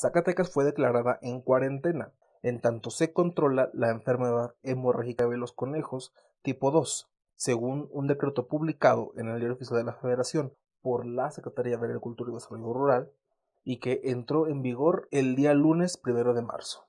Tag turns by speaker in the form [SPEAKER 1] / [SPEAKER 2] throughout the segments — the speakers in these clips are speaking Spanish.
[SPEAKER 1] Zacatecas fue declarada en cuarentena, en tanto se controla la enfermedad hemorrágica de los conejos tipo 2, según un decreto publicado en el Diario Oficial de la Federación por la Secretaría de Agricultura y Desarrollo Rural y que entró en vigor el día lunes primero de marzo.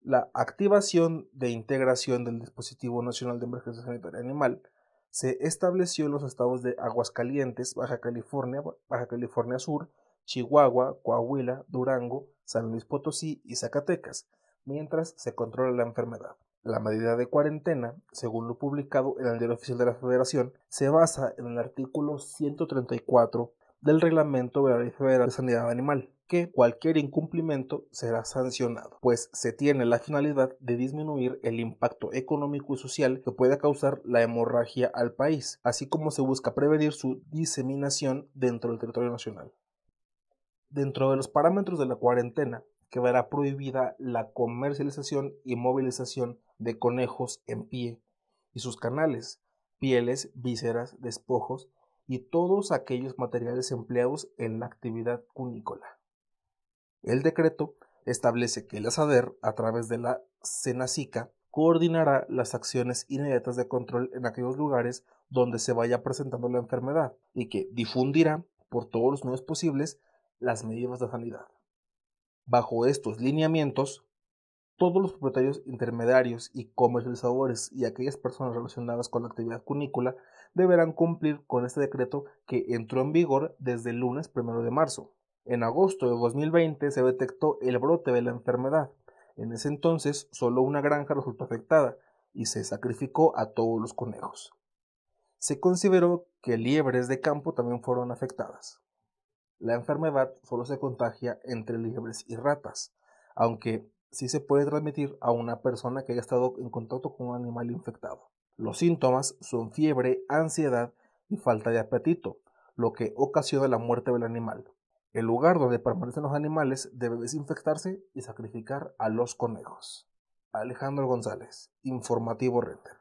[SPEAKER 1] La activación de integración del Dispositivo Nacional de Emergencia Sanitaria Animal se estableció en los estados de Aguascalientes, Baja California, Baja California Sur Chihuahua, Coahuila, Durango, San Luis Potosí y Zacatecas, mientras se controla la enfermedad. La medida de cuarentena, según lo publicado en el Diario Oficial de la Federación, se basa en el artículo 134 del Reglamento Federal de Sanidad Animal, que cualquier incumplimiento será sancionado, pues se tiene la finalidad de disminuir el impacto económico y social que pueda causar la hemorragia al país, así como se busca prevenir su diseminación dentro del territorio nacional dentro de los parámetros de la cuarentena quedará prohibida la comercialización y movilización de conejos en pie y sus canales, pieles, vísceras, despojos y todos aquellos materiales empleados en la actividad cunícola. El decreto establece que el ASADER, a través de la CENACICA, coordinará las acciones inmediatas de control en aquellos lugares donde se vaya presentando la enfermedad y que difundirá por todos los medios posibles las medidas de sanidad. Bajo estos lineamientos, todos los propietarios intermediarios y comercializadores y aquellas personas relacionadas con la actividad cunícola deberán cumplir con este decreto que entró en vigor desde el lunes primero de marzo. En agosto de 2020 se detectó el brote de la enfermedad. En ese entonces solo una granja resultó afectada y se sacrificó a todos los conejos. Se consideró que liebres de campo también fueron afectadas. La enfermedad solo se contagia entre liebres y ratas, aunque sí se puede transmitir a una persona que haya estado en contacto con un animal infectado. Los síntomas son fiebre, ansiedad y falta de apetito, lo que ocasiona la muerte del animal. El lugar donde permanecen los animales debe desinfectarse y sacrificar a los conejos. Alejandro González, Informativo Renter.